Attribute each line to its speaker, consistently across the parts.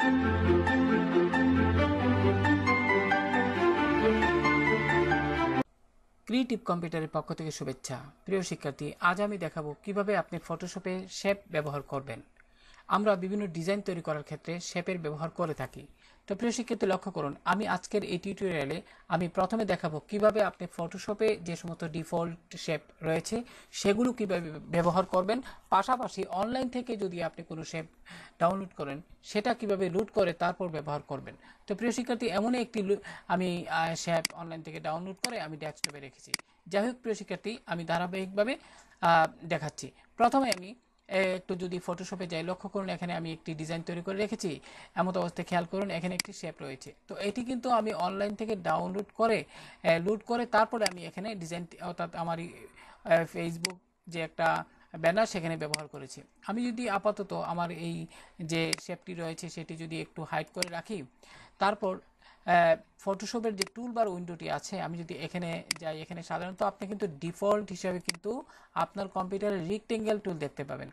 Speaker 1: creative কম্পিউটারের পক্ষ থেকে শুভেচ্ছা প্রিয় শিক্ষার্থী আজ আমি দেখাবো কিভাবে আপনি ফটোশপে শেপ ব্যবহার করবেন আমরা বিভিন্ন ডিজাইন তৈরি করার ক্ষেত্রে শেপের ব্যবহার করে থাকি তো প্রিয় শিক্ষিত লক্ষ্য করুন আমি আজকের এই টিউটোরিয়ালে আমি প্রথমে দেখাবো কিভাবে আপনি ফটোশপে যে সমস্ত ডিফল্ট শেপ রয়েছে সেগুলো কিভাবে ব্যবহার করবেন পাশাপাশি অনলাইন থেকে যদি আপনি কোনো শেপ ডাউনলোড করেন সেটা কিভাবে লুট করে তারপর ব্যবহার করবেন তো প্রিয় শিক্ষার্থী এমনই একটি আমি শেপ অনলাইন থেকে ডাউনলোড করে আমি ডেস্কটপে রেখেছি যাই হোক প্রিয় শিক্ষার্থী আমি ধারাবাহিকভাবে দেখাচ্ছি প্রথমে আমি একটু যদি ফটোশপে যাই লক্ষ্য করুন এখানে আমি একটি ডিজাইন তৈরি করে রেখেছি এমন অবস্থায় খেয়াল করুন এখানে একটি শেপ রয়েছে তো এটি কিন্তু আমি অনলাইন থেকে ডাউনলোড করে লোড করে তারপরে আমি এখানে ডিজাইন অর্থাৎ আমার ফেসবুক যে একটা ব্যানার সেখানে ব্যবহার করেছি আমি যদি আপাতত আমার এই যে শেপটি রয়েছে সেটি যদি একটু হাইড করে রাখি তারপর ফটোশপের যে টুল বার উইন্ডোটি আছে আমি যদি এখানে যাই এখানে সাধারণত আপনি কিন্তু ডিফল্ট হিসাবে কিন্তু আপনার কম্পিউটারে রিক্টেঙ্গেল টুল দেখতে পাবেন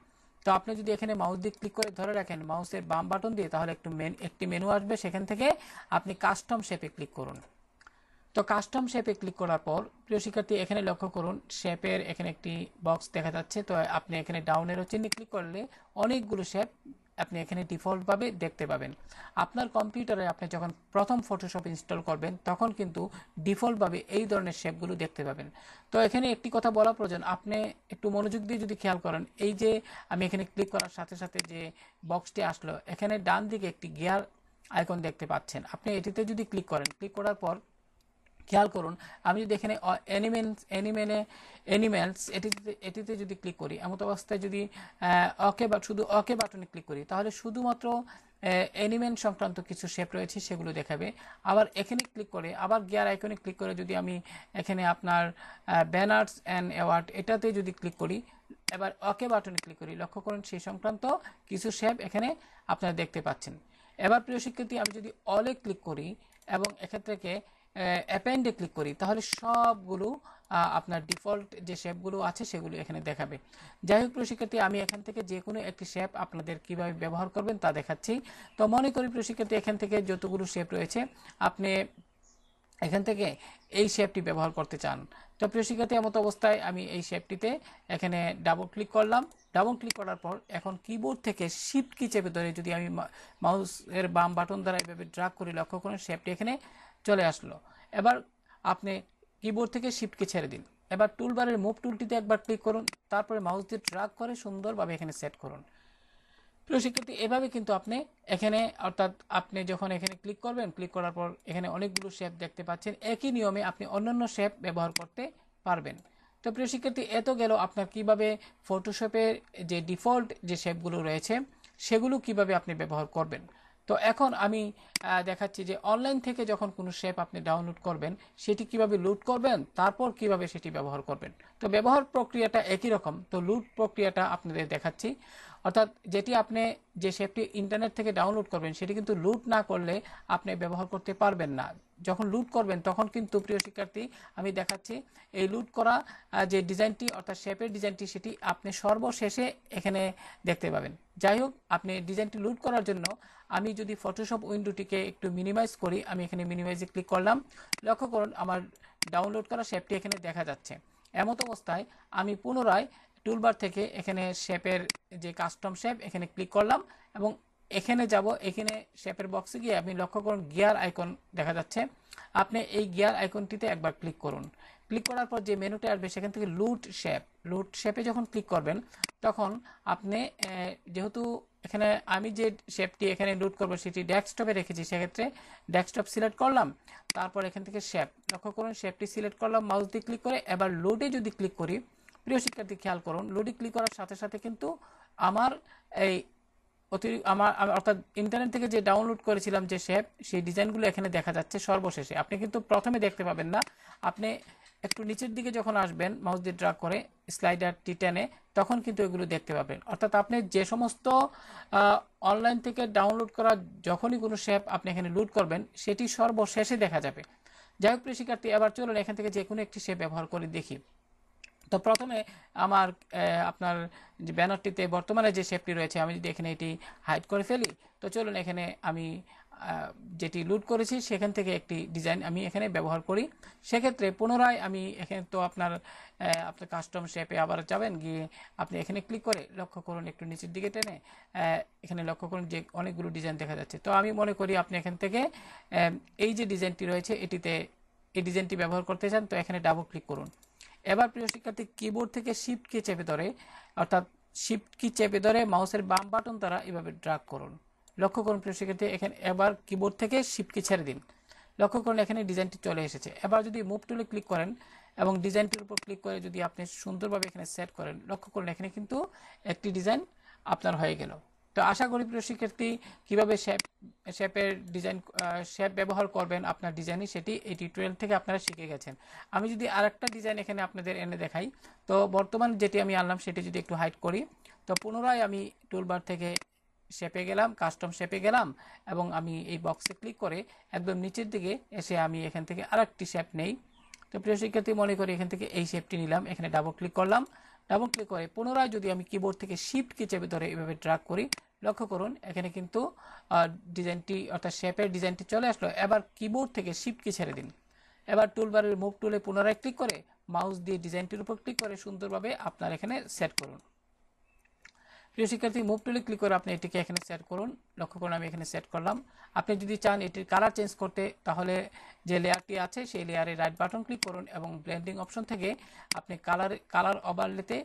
Speaker 1: তো আপনি যদি এখানে মাউস দিয়ে ক্লিক করে ধরে রাখেন মাউসের বাম বাটন দিয়ে তাহলে একটু মেন একটি মেনু আসবে সেখান থেকে আপনি কাস্টম শেপে ক্লিক করুন তো কাস্টম শেপে ক্লিক করার পর প্রিয় শিক্ষার্থী এখানে লক্ষ্য করুন শেপের এখানে একটি বক্স দেখা যাচ্ছে তো আপনি এখানে ডাউনের চিহ্নে ক্লিক করলে অনেকগুলো শেপ আপনি এখানে ডিফল্টভাবে দেখতে পাবেন আপনার কম্পিউটারে আপনি যখন প্রথম ফটোশপ ইনস্টল করবেন তখন কিন্তু ডিফল্টভাবে এই ধরনের শেপগুলো দেখতে পাবেন তো এখানে একটি কথা বলা প্রয়োজন আপনি একটু মনোযোগ দিয়ে যদি খেয়াল করেন এই যে আমি এখানে ক্লিক করার সাথে সাথে যে বক্সটি আসলো এখানে ডান দিকে একটি গিয়ার আইকন দেখতে পাচ্ছেন আপনি এটিতে যদি ক্লিক করেন ক্লিক করার পর খেয়াল করুন আমি যদি এখানে অ্যানিমেন্স অ্যানিমেনে অ্যানিমেলস এটিতে এটিতে যদি ক্লিক করি এমত অবস্থায় যদি অকে বা শুধু অকে বাটনে ক্লিক করি তাহলে শুধুমাত্র অ্যানিমেল সংক্রান্ত কিছু শেপ রয়েছে সেগুলো দেখাবে আবার এখানে ক্লিক করে আবার গিয়ার আইকনে ক্লিক করে যদি আমি এখানে আপনার ব্যানার্স অ্যান্ড অ্যাওয়ার্ড এটাতে যদি ক্লিক করি এবার ওকে বাটনে ক্লিক করি লক্ষ্য করুন সেই সংক্রান্ত কিছু শেপ এখানে আপনারা দেখতে পাচ্ছেন এবার প্রিয় শিক্ষার্থী আমি যদি অলে ক্লিক করি এবং এক্ষেত্রে অ্যাপেন্ডে ক্লিক করি তাহলে সবগুলো আপনার ডিফল্ট যে শেপগুলো আছে সেগুলো এখানে দেখাবে যাই হোক প্রশিক্ষার্থী আমি এখান থেকে যে কোনো একটি শেপ আপনাদের কিভাবে ব্যবহার করবেন তা দেখাচ্ছি তো মনে করি প্রশিক্ষার্থী এখান থেকে যতগুলো শেপ রয়েছে আপনি এখান থেকে এই শেপটি ব্যবহার করতে চান তো প্রশিক্ষার্থী শিক্ষার্থী এমত অবস্থায় আমি এই শেপটিতে এখানে ডাবল ক্লিক করলাম ডাবল ক্লিক করার পর এখন কিবোর্ড থেকে শিফট কি চেপে ধরে যদি আমি মাউসের বাম বাটন দ্বারা এভাবে ড্রাগ করে লক্ষ্য করেন শেপটি এখানে চলে আসলো এবার আপনি কিবোর্ড থেকে শিফটকে ছেড়ে দিন এবার টুলবারের মুভ টুলটিতে একবার ক্লিক করুন তারপরে মাউস দিয়ে ট্রাক করে সুন্দরভাবে এখানে সেট করুন প্রিয় শিক্ষার্থী এভাবে কিন্তু আপনি এখানে অর্থাৎ আপনি যখন এখানে ক্লিক করবেন ক্লিক করার পর এখানে অনেকগুলো শেপ দেখতে পাচ্ছেন একই নিয়মে আপনি অন্যান্য শেপ ব্যবহার করতে পারবেন তো প্রিয় শিক্ষার্থী এত গেল আপনার কিভাবে ফটোশপের যে ডিফল্ট যে শেপগুলো রয়েছে সেগুলো কিভাবে আপনি ব্যবহার করবেন তো এখন আমি দেখাচ্ছি যে অনলাইন থেকে যখন কোনো শেপ আপনি ডাউনলোড করবেন সেটি কিভাবে লুট করবেন তারপর কিভাবে সেটি ব্যবহার করবেন তো ব্যবহার প্রক্রিয়াটা একই রকম তো লুট প্রক্রিয়াটা আপনাদের দেখাচ্ছি অর্থাৎ যেটি আপনি যে শেপটি ইন্টারনেট থেকে ডাউনলোড করবেন সেটি কিন্তু লুট না করলে আপনি ব্যবহার করতে পারবেন না যখন লুট করবেন তখন কিন্তু প্রিয় শিক্ষার্থী আমি দেখাচ্ছি এই লুট করা যে ডিজাইনটি অর্থাৎ শেপের ডিজাইনটি সেটি আপনি সর্বশেষে এখানে দেখতে পাবেন যাই হোক আপনি ডিজাইনটি লুট করার জন্য আমি যদি ফটোশপ উইন্ডোটিকে একটু মিনিমাইজ করি আমি এখানে মিনিমাইজে ক্লিক করলাম লক্ষ্য করুন আমার ডাউনলোড করা শেপটি এখানে দেখা যাচ্ছে এমত অবস্থায় আমি পুনরায় টুলবার থেকে এখানে শেপের যে কাস্টম শেপ এখানে ক্লিক করলাম এবং এখানে যাব এখানে শেপের বক্সে গিয়ে আপনি লক্ষ্য করুন গিয়ার আইকন দেখা যাচ্ছে আপনি এই গিয়ার আইকনটিতে একবার ক্লিক করুন ক্লিক করার পর যে মেনুটা আসবে সেখান থেকে লুট শেপ লুট শেপে যখন ক্লিক করবেন তখন আপনি যেহেতু এখানে আমি যে শেপটি এখানে লুট করব সেটি ডেস্কটপে রেখেছি সেক্ষেত্রে ডেস্কটপ সিলেক্ট করলাম তারপর এখান থেকে শেপ লক্ষ্য করুন শেপটি সিলেক্ট করলাম মাউস দিয়ে ক্লিক করে এবার লোডে যদি ক্লিক করি প্রিয় শিক্ষার্থী খেয়াল করুন লোডে ক্লিক করার সাথে সাথে কিন্তু আমার এই অতিরিক্ত আমার অর্থাৎ ইন্টারনেট থেকে যে ডাউনলোড করেছিলাম যে শেপ সেই ডিজাইনগুলো এখানে দেখা যাচ্ছে সর্বশেষে আপনি কিন্তু প্রথমে দেখতে পাবেন না আপনি একটু নিচের দিকে যখন আসবেন মাউস দিয়ে ড্রা করে স্লাইডার টি টেনে তখন কিন্তু এগুলো দেখতে পাবেন অর্থাৎ আপনি যে সমস্ত অনলাইন থেকে ডাউনলোড করা যখনই কোনো শেপ আপনি এখানে লুড করবেন সেটি সর্বশেষে দেখা যাবে যাই হোক প্রিয় শিক্ষার্থী এবার চলুন এখান থেকে যে কোনো একটি শেপ ব্যবহার করে দেখি তো প্রথমে আমার আপনার যে ব্যানারটিতে বর্তমানে যে শেপটি রয়েছে আমি যদি এখানে এটি হাইড করে ফেলি তো চলুন এখানে আমি যেটি লুট করেছি সেখান থেকে একটি ডিজাইন আমি এখানে ব্যবহার করি সেক্ষেত্রে পুনরায় আমি এখানে তো আপনার আপনার কাস্টম শেপে আবার যাবেন গিয়ে আপনি এখানে ক্লিক করে লক্ষ্য করুন একটু নিচের দিকে টেনে এখানে লক্ষ্য করুন যে অনেকগুলো ডিজাইন দেখা যাচ্ছে তো আমি মনে করি আপনি এখান থেকে এই যে ডিজাইনটি রয়েছে এটিতে এই ডিজাইনটি ব্যবহার করতে চান তো এখানে ডাবল ক্লিক করুন এবার প্রিয় শিক্ষার্থী কিবোর্ড থেকে শিফট কি চেপে ধরে অর্থাৎ শিফট কি চেপে ধরে মাউসের বাম বাটন দ্বারা এভাবে ড্রাগ করুন লক্ষ্য করুন প্রিয় শিক্ষার্থী এখানে এবার কিবোর্ড থেকে শিফট কি ছেড়ে দিন লক্ষ্য করুন এখানে ডিজাইনটি চলে এসেছে এবার যদি মুভ টুলে ক্লিক করেন এবং ডিজাইনটির উপর ক্লিক করে যদি আপনি সুন্দরভাবে এখানে সেট করেন লক্ষ্য করুন এখানে কিন্তু একটি ডিজাইন আপনার হয়ে গেল তো আশা করি প্রিয় শিক্ষার্থী কীভাবে শেপ শেপের ডিজাইন শেপ ব্যবহার করবেন আপনার ডিজাইনে সেটি এই টিউটোরিয়াল থেকে আপনারা শিখে গেছেন আমি যদি আর ডিজাইন এখানে আপনাদের এনে দেখাই তো বর্তমান যেটি আমি আনলাম সেটি যদি একটু হাইড করি তো পুনরায় আমি টুলবার থেকে শেপে গেলাম কাস্টম শেপে গেলাম এবং আমি এই বক্সে ক্লিক করে একদম নিচের দিকে এসে আমি এখান থেকে আর একটি শেপ নেই তো প্রিয় শিক্ষার্থী মনে করি এখান থেকে এই শেপটি নিলাম এখানে ডাবল ক্লিক করলাম ডাবল ক্লিক করে পুনরায় যদি আমি কিবোর্ড থেকে শিফট কি চেপে ধরে এভাবে ড্রাগ করি লক্ষ্য করুন এখানে কিন্তু ডিজাইনটি অর্থাৎ শেপের ডিজাইনটি চলে আসলো এবার কিবোর্ড থেকে শিপকে ছেড়ে দিন এবার টুলবারের মুভ টুলে পুনরায় ক্লিক করে মাউস দিয়ে ডিজাইনটির উপর ক্লিক করে সুন্দরভাবে আপনার এখানে সেট করুন প্রিয় শিক্ষার্থী মুভ টুলে ক্লিক করে আপনি এটিকে এখানে সেট করুন লক্ষ্য করুন আমি এখানে সেট করলাম আপনি যদি চান এটির কালার চেঞ্জ করতে তাহলে যে লেয়ারটি আছে সেই লেয়ারে রাইট বাটন ক্লিক করুন এবং ব্লেন্ডিং অপশন থেকে আপনি কালার কালার ওভারলেতে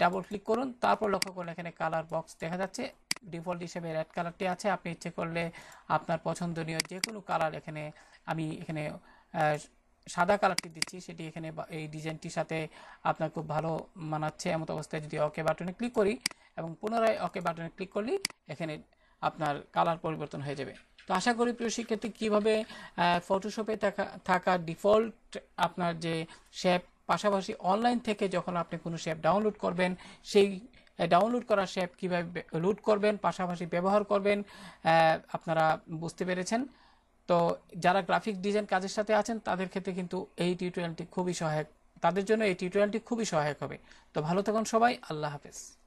Speaker 1: ডাবল ক্লিক করুন তারপর লক্ষ্য করুন এখানে কালার বক্স দেখা যাচ্ছে ডিফল্ট হিসেবে রেড কালারটি আছে আপনি ইচ্ছে করলে আপনার পছন্দনীয় যে কোনো কালার এখানে আমি এখানে সাদা কালারটি দিচ্ছি সেটি এখানে এই ডিজাইনটির সাথে আপনার খুব ভালো মানাচ্ছে এমন অবস্থায় যদি ওকে বাটনে ক্লিক করি এবং পুনরায় ওকে বাটনে ক্লিক করলে এখানে আপনার কালার পরিবর্তন হয়ে যাবে তো আশা করি প্রিয় শিক্ষার্থী কীভাবে ফটোশপে থাকা থাকা ডিফল্ট আপনার যে শেপ পাশাপাশি অনলাইন থেকে যখন আপনি কোনো শেপ ডাউনলোড করবেন সেই ডাউনলোড করা সে অ্যাপ কীভাবে লোড করবেন পাশাপাশি ব্যবহার করবেন আপনারা বুঝতে পেরেছেন তো যারা গ্রাফিক ডিজাইন কাজের সাথে আছেন তাদের ক্ষেত্রে কিন্তু এই টিউটোরিয়ালটি খুবই সহায়ক তাদের জন্য এই টিউটোরিয়ালটি খুবই সহায়ক হবে তো ভালো থাকুন সবাই আল্লাহ হাফেজ